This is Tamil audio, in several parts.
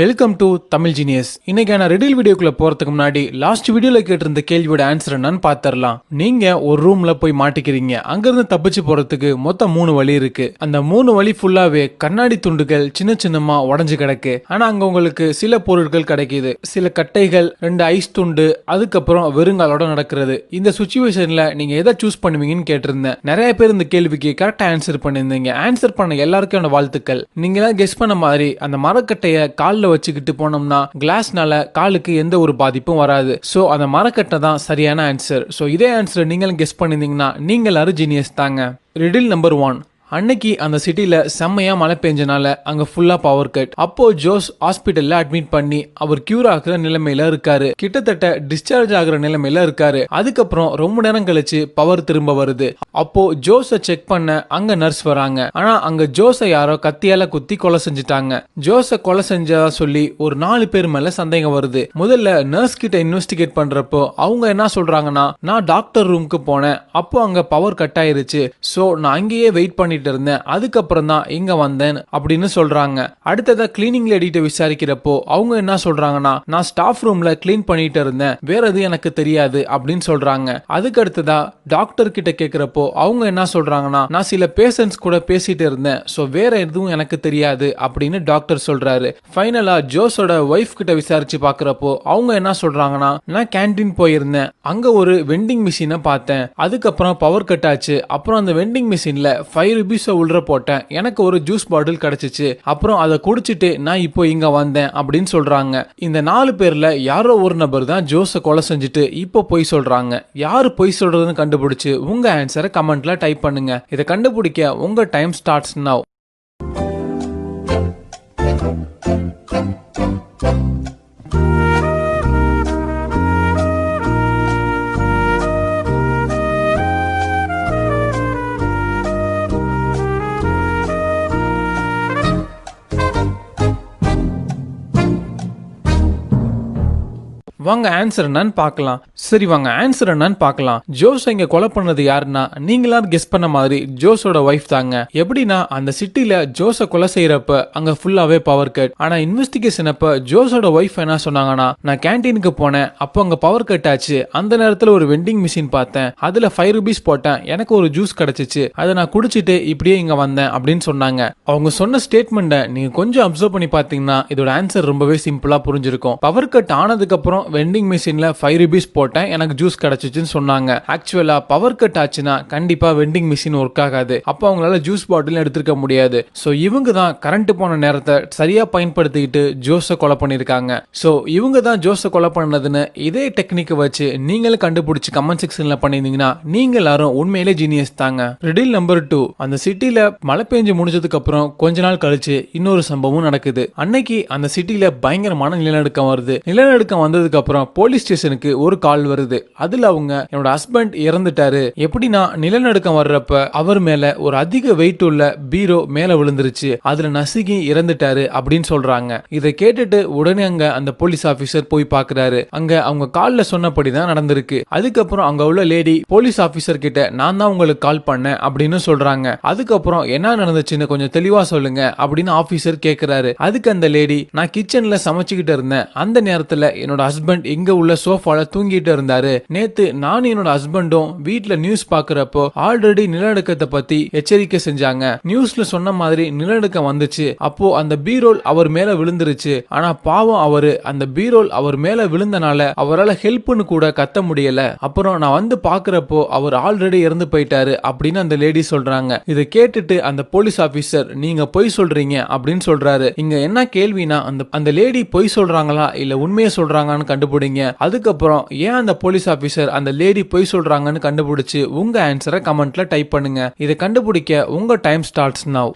வெல்கம் டு தமிழ் ஜீனியஸ் நான் ரெடில் வீடியோக்குள்ள போறதுக்கு முன்னாடி லாஸ்ட் வீடியோல கேட்டிருந்த கேள்வியோட ஆன்சர் என்னன்னு பாத்திரலாம் நீங்க ஒரு ரூம்ல போய் மாட்டிக்கிறீங்க அங்கிருந்து தப்பிச்சு போறதுக்கு மொத்தம் மூணு வழி இருக்கு அந்த மூணு வழி ஃபுல்லாவே கண்ணாடி துண்டுகள் சின்ன சின்னமா உடஞ்சு கிடக்கு ஆனா அங்க உங்களுக்கு சில பொருட்கள் கிடைக்குது சில கட்டைகள் ரெண்டு ஐஸ் துண்டு அதுக்கப்புறம் வெறுங்காலோட நடக்கிறது இந்த சுச்சுவேஷன்ல நீங்க எதை சூஸ் பண்ணுவீங்கன்னு கேட்டிருந்தேன் நிறைய பேர் இந்த கேள்விக்கு கரெக்டா ஆன்சர் பண்ணியிருந்தீங்க ஆன்சர் பண்ண எல்லாருக்கும் வாழ்த்துக்கள் நீங்க கெஸ்ட் கெஸ் பண்ண மாதிரி அந்த மரக்கட்டைய காலில் காலில் வச்சுக்கிட்டு போனோம்னா கிளாஸ்னால காலுக்கு எந்த ஒரு பாதிப்பும் வராது ஸோ அந்த மரக்கட்டை தான் சரியான ஆன்சர் ஸோ இதே ஆன்சர் நீங்களும் கெஸ் பண்ணியிருந்தீங்கன்னா நீங்கள் எல்லாரும் ஜீனியஸ் தாங்க ரிடில் நம்பர் ஒன் அன்னைக்கு அந்த சிட்டியில் செம்மையாக மழை பெஞ்சனால அங்கே ஃபுல்லாக பவர் கட் அப்போ ஜோஸ் ஹாஸ்பிட்டலில் அட்மிட் பண்ணி அவர் கியூர் ஆகிற நிலைமையில இருக்காரு கிட்டத்தட்ட டிஸ்சார்ஜ் ஆகிற நிலைமையில இருக்காரு அதுக்கப்புறம் ரொம்ப நேரம் கழிச்சு பவர் திரும்ப வருது அப்போ ஜோஸை செக் பண்ண அங்க நர்ஸ் வராங்க ஆனா அங்க ஜோஸை யாரோ கத்தியால குத்தி கொலை செஞ்சுட்டாங்க ஜோஸை கொலை செஞ்சதா சொல்லி ஒரு நாலு பேர் மேல சந்தேகம் வருது முதல்ல நர்ஸ் கிட்ட இன்வெஸ்டிகேட் பண்றப்போ அவங்க என்ன சொல்றாங்கன்னா நான் டாக்டர் ரூமுக்கு போனேன் அப்போ அங்க பவர் கட் ஆயிருச்சு சோ நான் அங்கேயே வெயிட் பண்ணிட்டு இருந்தேன் அதுக்கப்புறம் தான் இங்க வந்தேன் அப்படின்னு சொல்றாங்க அடுத்ததா கிளீனிங் லேடிட்ட விசாரிக்கிறப்போ அவங்க என்ன சொல்றாங்கன்னா நான் ஸ்டாஃப் ரூம்ல கிளீன் பண்ணிட்டு இருந்தேன் வேற எது எனக்கு தெரியாது அப்படின்னு சொல்றாங்க அதுக்கு அடுத்ததா டாக்டர் கிட்ட கேக்குறப்போ அவங்க என்ன சொல்றாங்கன்னா நான் சில பேஷண்ட்ஸ் கூட பேசிட்டு இருந்தேன் ஸோ வேற எதுவும் எனக்கு தெரியாது அப்படின்னு டாக்டர் சொல்றாரு ஃபைனலா ஜோஸோட ஒய்ஃப் கிட்ட விசாரிச்சு பாக்குறப்போ அவங்க என்ன சொல்றாங்கன்னா நான் கேன்டீன் போயிருந்தேன் அங்க ஒரு வெண்டிங் மிஷினை பார்த்தேன் அதுக்கப்புறம் பவர் கட் ஆச்சு அப்புறம் அந்த வெண்டிங் மிஷின்ல ஃபைவ் ருபீஸை உள்ள போட்டேன் எனக்கு ஒரு ஜூஸ் பாட்டில் கிடைச்சிச்சு அப்புறம் அதை குடிச்சிட்டு நான் இப்போ இங்க வந்தேன் அப்படின்னு சொல்றாங்க இந்த நாலு பேர்ல யாரோ ஒரு நபர் தான் ஜோஸை கொலை செஞ்சுட்டு இப்போ பொய் சொல்றாங்க யார் பொய் சொல்றதுன்னு கண்டுபிடிச்சு உங்க ஆன்சரை ஆன்சர் கமெண்ட்ல டைப் பண்ணுங்க இதை கண்டுபிடிக்க உங்க time starts now thank you வாங்க ஆன்சர் என்னன்னு பார்க்கலாம் சரி வாங்க ஆன்சர் என்னன்னு பார்க்கலாம் ஜோஸ் இங்க கொலை பண்ணது யாருன்னா நீங்களா கெஸ் பண்ண மாதிரி ஜோஸோட ஒய்ஃப் தாங்க எப்படின்னா அந்த சிட்டில ஜோஸ கொலை செய்யறப்ப அங்க ஃபுல்லாவே பவர் கட் ஆனா இன்வெஸ்டிகேஷன் அப்ப ஜோஸோட ஒய்ஃப் என்ன சொன்னாங்கன்னா நான் கேன்டீனுக்கு போனேன் அப்போ அங்க பவர் கட் ஆச்சு அந்த நேரத்துல ஒரு வெண்டிங் மிஷின் பார்த்தேன் அதுல ஃபைவ் ருபீஸ் போட்டேன் எனக்கு ஒரு ஜூஸ் கிடைச்சிச்சு அதை நான் குடிச்சிட்டு இப்படியே இங்க வந்தேன் அப்படின்னு சொன்னாங்க அவங்க சொன்ன ஸ்டேட்மெண்ட்டை நீங்க கொஞ்சம் அப்சர்வ் பண்ணி பாத்தீங்கன்னா இதோட ஆன்சர் ரொம்பவே சிம்பிளா புரிஞ்சிருக்கும் பவர் கட் ஆனதுக்கு அப்புறம் வெண்டிங் மிஷினில் ஃபைவ் ருபீஸ் போட்டேன் எனக்கு ஜூஸ் கிடச்சிச்சின்னு சொன்னாங்க ஆக்சுவலாக பவர் கட் ஆச்சுன்னா கண்டிப்பாக வெண்டிங் மிஷின் ஒர்க் ஆகாது அப்போ அவங்களால ஜூஸ் பாட்டில் எடுத்துருக்க முடியாது ஸோ இவங்க தான் கரண்ட் போன நேரத்தை சரியாக பயன்படுத்திக்கிட்டு ஜோஸை கொலை பண்ணியிருக்காங்க ஸோ இவங்க தான் ஜோஸை கொலை பண்ணதுன்னு இதே டெக்னிக்கை வச்சு நீங்களும் கண்டுபிடிச்சி கமெண்ட் செக்ஷனில் பண்ணியிருந்தீங்கன்னா நீங்கள் எல்லாரும் உண்மையிலே ஜீனியஸ் தாங்க ரிடில் நம்பர் டூ அந்த சிட்டியில் மழை பெஞ்சு முடிஞ்சதுக்கு அப்புறம் கொஞ்ச நாள் கழிச்சு இன்னொரு சம்பவம் நடக்குது அன்னைக்கு அந்த சிட்டியில் பயங்கரமான நிலநடுக்கம் வருது நிலநடுக்கம் வந்ததுக்கு அப்புறம் போலீஸ் ஸ்டேஷனுக்கு ஒரு கால் வருது அதுல அவங்க என்னோட ஹஸ்பண்ட் இறந்துட்டாரு எப்படின்னா நிலநடுக்கம் வர்றப்ப அவர் மேல ஒரு அதிக வெயிட் உள்ள பீரோ மேல விழுந்துருச்சு அதுல நசுகி இறந்துட்டாரு அப்படின்னு சொல்றாங்க இதை கேட்டுட்டு உடனே அங்க அந்த போலீஸ் ஆபீசர் போய் பாக்குறாரு அங்க அவங்க கால்ல சொன்னபடிதான் நடந்திருக்கு அதுக்கப்புறம் அங்க உள்ள லேடி போலீஸ் ஆபீசர் கிட்ட நான் தான் உங்களுக்கு கால் பண்ணேன் அப்படின்னு சொல்றாங்க அதுக்கப்புறம் என்ன நடந்துச்சுன்னு கொஞ்சம் தெளிவா சொல்லுங்க அப்படின்னு ஆபீசர் கேக்குறாரு அதுக்கு அந்த லேடி நான் கிச்சன்ல சமைச்சுக்கிட்டு இருந்தேன் அந்த நேரத்துல என்னோட ஹஸ்பண்ட் ஹஸ்பண்ட் இங்க உள்ள சோஃபால தூங்கிட்டு இருந்தாரு நேத்து நான் என்னோட ஹஸ்பண்டும் வீட்டுல நியூஸ் பாக்குறப்போ ஆல்ரெடி நிலநடுக்கத்தை பத்தி எச்சரிக்கை செஞ்சாங்க நியூஸ்ல சொன்ன மாதிரி நிலநடுக்கம் வந்துச்சு அப்போ அந்த பீரோல் அவர் மேல விழுந்துருச்சு ஆனா பாவம் அவரு அந்த பீரோல் அவர் மேல விழுந்தனால அவரால் ஹெல்ப்னு கூட கத்த முடியல அப்புறம் நான் வந்து பாக்குறப்போ அவர் ஆல்ரெடி இறந்து போயிட்டாரு அப்படின்னு அந்த லேடி சொல்றாங்க இதை கேட்டுட்டு அந்த போலீஸ் ஆபீசர் நீங்க பொய் சொல்றீங்க அப்படின்னு சொல்றாரு இங்க என்ன கேள்வினா அந்த அந்த லேடி பொய் சொல்றாங்களா இல்ல உண்மையை சொல்றாங்கன்னு கண்டுபிடிங்க அதுக்கப்புறம் ஏன் அந்த போலீஸ் ஆஃபீஸர் அந்த லேடி பொய் சொல்றாங்கன்னு கண்டுபிடிச்சு உங்க ஆன்சரை கமெண்ட்ல டைப் பண்ணுங்க இதை கண்டுபிடிக்க உங்க டைம் ஸ்டார்ட்ஸ் நவ்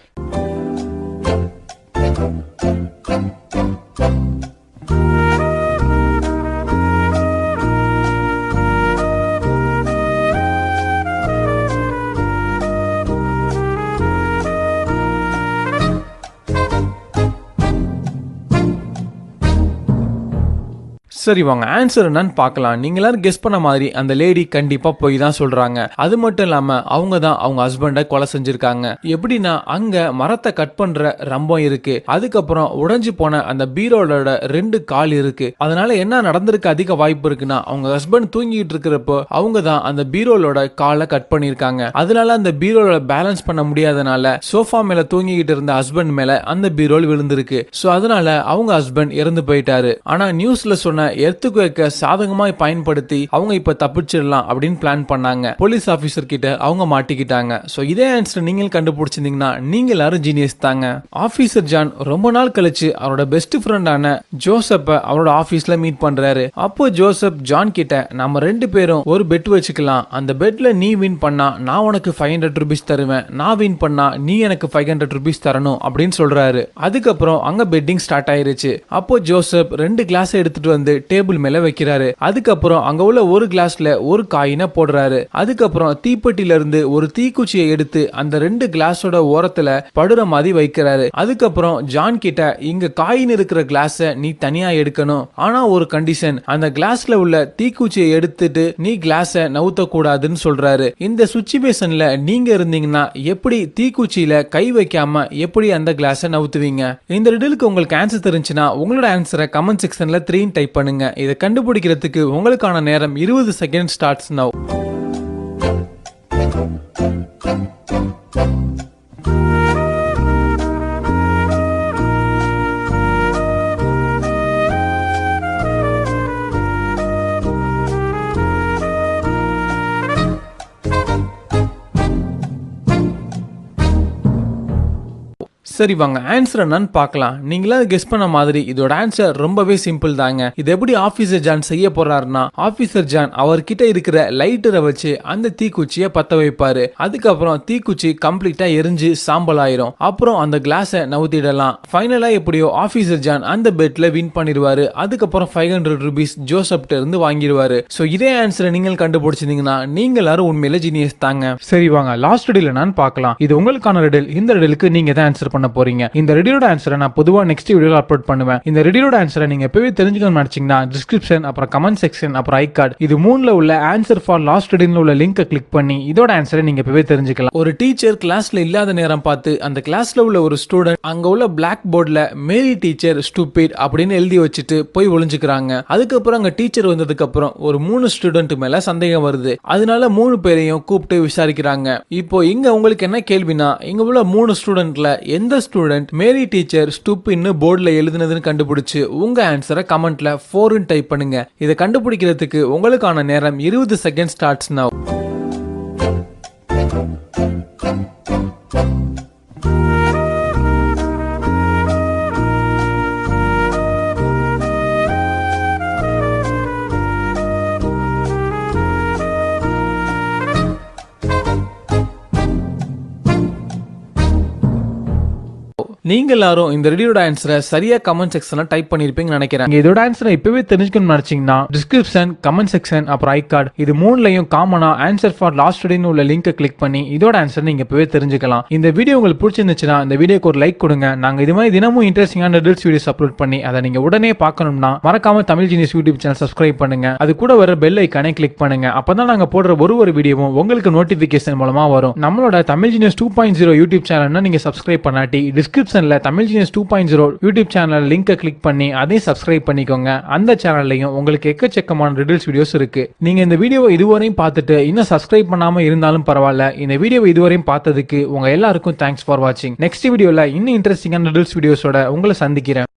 சரி வாங்க ஆன்சர் என்னன்னு பார்க்கலாம் நீங்க எல்லாரும் கெஸ் பண்ண மாதிரி அந்த லேடி கண்டிப்பா போய் தான் சொல்றாங்க அது மட்டும் இல்லாம அவங்க தான் அவங்க ஹஸ்பண்டை கொலை செஞ்சிருக்காங்க எப்படின்னா அங்க மரத்தை கட் பண்ற ரம்பம் இருக்கு அதுக்கப்புறம் உடைஞ்சு போன அந்த பீரோலோட ரெண்டு கால் இருக்கு அதனால என்ன நடந்திருக்கு அதிக வாய்ப்பு இருக்குன்னா அவங்க ஹஸ்பண்ட் தூங்கிட்டு இருக்கிறப்போ அவங்க தான் அந்த பீரோலோட காலை கட் பண்ணியிருக்காங்க அதனால அந்த பீரோல பேலன்ஸ் பண்ண முடியாதனால சோஃபா மேல தூங்கிக்கிட்டு இருந்த ஹஸ்பண்ட் மேல அந்த பீரோல் விழுந்திருக்கு ஸோ அதனால அவங்க ஹஸ்பண்ட் இறந்து போயிட்டாரு ஆனா நியூஸ்ல சொன்ன எர்த்துக்குவேக்க சாதகமாய் பயன்படுத்தி அவங்க இப்போ தப்பிச்சிடலாம் அப்படின்னு பிளான் பண்ணாங்க போலீஸ் ஆபீசர் கிட்ட அவங்க மாட்டிக்கிட்டாங்க ஸோ இதே ஆன்சர் நீங்கள் கண்டுபிடிச்சிருந்தீங்கன்னா நீங்கள் எல்லாரும் ஜீனியஸ் தாங்க ஆஃபீஸர் ஜான் ரொம்ப நாள் கழிச்சு அவரோட பெஸ்ட் ஃப்ரெண்டான ஜோசப்ப அவரோட ஆஃபீஸில் மீட் பண்ணுறாரு அப்போ ஜோசப் ஜான் கிட்ட நம்ம ரெண்டு பேரும் ஒரு பெட் வச்சுக்கலாம் அந்த பெட்டில் நீ வின் பண்ணா நான் உனக்கு ஃபைவ் ஹண்ட்ரட் ருபீஸ் தருவேன் நான் வின் பண்ணா நீ எனக்கு ஃபைவ் ஹண்ட்ரட் ருபீஸ் தரணும் அப்படின்னு சொல்கிறாரு அதுக்கப்புறம் அங்கே பெட்டிங் ஸ்டார்ட் ஆயிருச்சு அப்போ ஜோசப் ரெண்டு கிளாஸை எடுத்துகிட்டு வந்து டேபிள் மேல வைக்கிறாரு அதுக்கப்புறம் அங்க உள்ள ஒரு கிளாஸ்ல ஒரு காயினை போடுறாரு அதுக்கப்புறம் தீப்பெட்டில இருந்து ஒரு தீக்குச்சியை எடுத்து அந்த ரெண்டு கிளாஸோட ஓரத்துல படுற மாதிரி வைக்கிறாரு அதுக்கப்புறம் ஜான் கிட்ட இங்க காயின் இருக்கிற கிளாஸ் நீ தனியா எடுக்கணும் ஆனா ஒரு கண்டிஷன் அந்த கிளாஸ்ல உள்ள தீக்குச்சியை எடுத்துட்டு நீ கிளாஸ நவுத்த கூடாதுன்னு சொல்றாரு இந்த சுச்சுவேஷன்ல நீங்க இருந்தீங்கன்னா எப்படி தீக்குச்சியில கை வைக்காம எப்படி அந்த கிளாஸ் நவுத்துவீங்க இந்த ரிடலுக்கு உங்களுக்கு ஆன்சர் தெரிஞ்சுன்னா உங்களோட ஆன்சரை கமெண்ட் செக்ஷன்ல த்ரீன்னு டைப் பண்ணுங்க பண்ணுங்க இதை கண்டுபிடிக்கிறதுக்கு உங்களுக்கான நேரம் இருபது செகண்ட் ஸ்டார்ட்ஸ் நவ் சரி வாங்க ஆன்சர் என்னன்னு பார்க்கலாம் நீங்களா கெஸ் பண்ண மாதிரி இதோட ஆன்சர் ரொம்பவே சிம்பிள் தாங்க இது எப்படி ஆபீசர் ஜான் செய்ய போறாருன்னா ஆபீசர் ஜான் அவர்கிட்ட இருக்கிற லைட்டரை வச்சு அந்த தீக்குச்சியை பத்த வைப்பாரு அதுக்கப்புறம் தீக்குச்சி கம்ப்ளீட்டா எரிஞ்சு சாம்பல் ஆயிரும் அப்புறம் அந்த கிளாஸை நவுத்திடலாம் ஃபைனலா எப்படியோ ஆபீசர் ஜான் அந்த பெட்ல வின் பண்ணிடுவாரு அதுக்கப்புறம் ஃபைவ் ஹண்ட்ரட் ருபீஸ் ஜோசப்ட இருந்து வாங்கிடுவாரு ஸோ இதே ஆன்சரை நீங்கள் கண்டுபிடிச்சிருந்தீங்கன்னா நீங்க எல்லாரும் உண்மையில ஜீனியஸ் தாங்க சரி வாங்க லாஸ்ட் ரிடில் என்னன்னு பார்க்கலாம் இது உங்களுக்கான ரிடில் இந்த ரிடலுக்கு நீங்க தான் ஆன்சர் பண்ண போறீங்க இந்த ரெடியோட ஆன்சரை நான் பொதுவாக நெக்ஸ்ட் வீடியோவில் அப்லோட் பண்ணுவேன் இந்த ரெடியோட ஆன்சரை நீங்க எப்பவே தெரிஞ்சுக்கணும் நினைச்சீங்கன்னா டிஸ்கிரிப்ஷன் அப்புறம் கமெண்ட் செக்ஷன் அப்புறம் ஐ கார்டு இது மூணுல உள்ள ஆன்சர் ஃபார் லாஸ்ட் ரெடியில் உள்ள லிங்கை கிளிக் பண்ணி இதோட ஆன்சரை நீங்க எப்பவே தெரிஞ்சுக்கலாம் ஒரு டீச்சர் கிளாஸ்ல இல்லாத நேரம் பார்த்து அந்த கிளாஸ்ல உள்ள ஒரு ஸ்டூடெண்ட் அங்க உள்ள பிளாக் போர்டில் மேரி டீச்சர் ஸ்டூபிட் அப்படின்னு எழுதி வச்சுட்டு போய் ஒளிஞ்சுக்கிறாங்க அதுக்கப்புறம் அங்க டீச்சர் வந்ததுக்கு அப்புறம் ஒரு மூணு ஸ்டூடெண்ட் மேல சந்தேகம் வருது அதனால மூணு பேரையும் கூப்பிட்டு விசாரிக்கிறாங்க இப்போ இங்க உங்களுக்கு என்ன கேள்வினா இங்க உள்ள மூணு ஸ்டூடெண்ட்ல எந்த ஸ்டூடெண்ட் மேரி டீச்சர் ஸ்டூப்னு போர்டில் எழுதுனதுன்னு கண்டுபிடிச்சு உங்க ஆன்சரை கமெண்ட்ல ஃபோர்னு டைப் பண்ணுங்க இதை கண்டுபிடிக்கிறதுக்கு உங்களுக்கான நேரம் இருபது செகண்ட் ஸ்டார்ட்ஸ் நான் நீங்க எல்லாரும் இந்த ரெடியோட ஆன்சரை சரியா கமெண்ட் செக்ஷன்ல டைப் பண்ணிருப்பீங்க நினைக்கிறேன் இதோட ஆன்சரை இப்பவே தெரிஞ்சுக்கணும்னு நினைச்சீங்கன்னா டிஸ்கிரிப்ஷன் கமெண்ட் செக்ஷன் அப்புறம் ஐ கார்டு இது மூணுலையும் காமனா ஆன்சர் ஃபார் லாஸ்ட் டேன்னு உள்ள லிங்கை கிளிக் பண்ணி இதோட ஆன்சர் நீங்க இப்பவே தெரிஞ்சுக்கலாம் இந்த வீடியோ உங்களுக்கு பிடிச்சிருந்துச்சுன்னா இந்த வீடியோக்கு ஒரு லைக் கொடுங்க நாங்க இது மாதிரி தினமும் இன்ட்ரெஸ்டிங்கான ரில்ஸ் வீடியோஸ் அப்லோட் பண்ணி அதை நீங்க உடனே பார்க்கணும்னா மறக்காம Tamil genius YouTube channel subscribe பண்ணுங்க அது கூட வர பெல் ஐக்கானே கிளிக் பண்ணுங்க அப்பதான் நாங்க போடுற ஒரு ஒரு வீடியோவும் உங்களுக்கு நோட்டிபிகேஷன் மூலமா வரும் நம்மளோட Tamil genius two point zero YouTube சேனல்னா நீங்க சப்ஸ்கிரைப் பண்ணாட்டி டிஸ்கிரிப்ஷன் டிஸ்கிரிப்ஷனில் Tamil genius two point zero YouTube channel லிங்கை கிளிக் பண்ணி அதையும் சப்ஸ்கிரைப் பண்ணிக்கோங்க அந்த சேனல்லையும் உங்களுக்கு எக்கச்சக்கமான ரிடில்ஸ் வீடியோஸ் இருக்குது நீங்கள் இந்த வீடியோவை இதுவரையும் பார்த்துட்டு இன்னும் சப்ஸ்கிரைப் பண்ணாமல் இருந்தாலும் பரவாயில்ல இந்த வீடியோவை இதுவரையும் பார்த்ததுக்கு உங்கள் எல்லாருக்கும் தேங்க்ஸ் ஃபார் வாட்சிங் நெக்ஸ்ட் வீடியோவில் இன்னும் இன்ட்ரெஸ்டிங்கான ரிடில்ஸ் வீடியோஸோட உங்களை சந்திக்கிறேன்